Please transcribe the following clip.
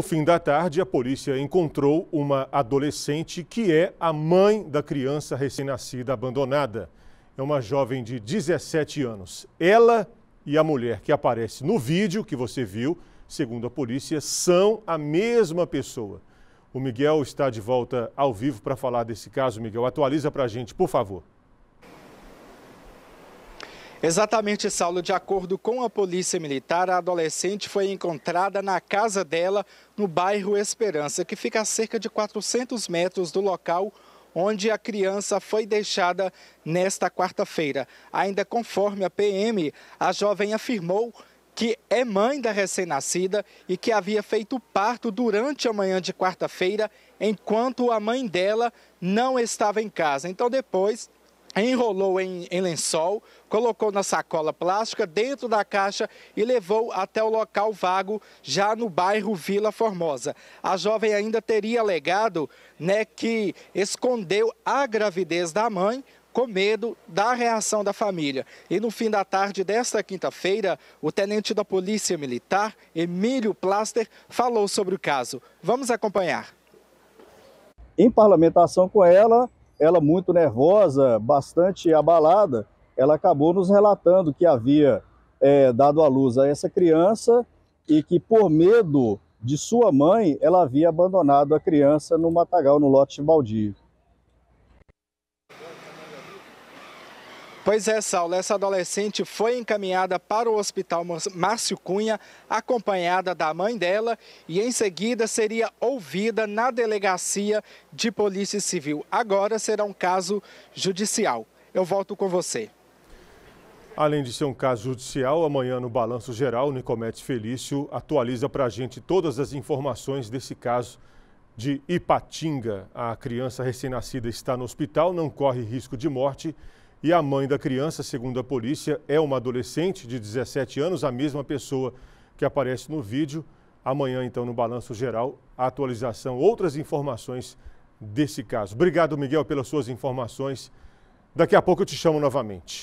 No fim da tarde, a polícia encontrou uma adolescente que é a mãe da criança recém-nascida abandonada. É uma jovem de 17 anos. Ela e a mulher que aparece no vídeo que você viu, segundo a polícia, são a mesma pessoa. O Miguel está de volta ao vivo para falar desse caso. Miguel, atualiza para a gente, por favor. Exatamente, Saulo, de acordo com a polícia militar, a adolescente foi encontrada na casa dela, no bairro Esperança, que fica a cerca de 400 metros do local onde a criança foi deixada nesta quarta-feira. Ainda conforme a PM, a jovem afirmou que é mãe da recém-nascida e que havia feito parto durante a manhã de quarta-feira, enquanto a mãe dela não estava em casa. Então, depois, enrolou em, em, lençol, colocou na sacola plástica dentro da caixa e levou até o local vago, já no bairro Vila Formosa. A jovem ainda teria alegado né, que escondeu a gravidez da mãe. Com medo da reação da família. E no fim da tarde desta quinta-feira, o tenente da Polícia Militar, Emílio Plaster, falou sobre o caso. Vamos acompanhar. Em parlamentação com ela, ela muito nervosa, bastante abalada, ela acabou nos relatando que havia é, dado à luz a essa criança e que por medo de sua mãe, ela havia abandonado a criança no matagal, no lote baldio. Pois é, Saulo, essa adolescente foi encaminhada para o Hospital Márcio Cunha, acompanhada da mãe dela, e em seguida seria ouvida na Delegacia de Polícia Civil. Agora será um caso judicial. Eu volto com você. Além de ser um caso judicial, amanhã no Balanço Geral, Nicomedes Felício atualiza para a gente todas as informações desse caso de Ipatinga. A criança recém-nascida está no hospital, não corre risco de morte e a mãe da criança, segundo a polícia, é uma adolescente de 17 anos, a mesma pessoa que aparece no vídeo. Amanhã, então, no Balanço Geral, a atualização, outras informações desse caso. Obrigado, Miguel, pelas suas informações. Daqui a pouco eu te chamo novamente.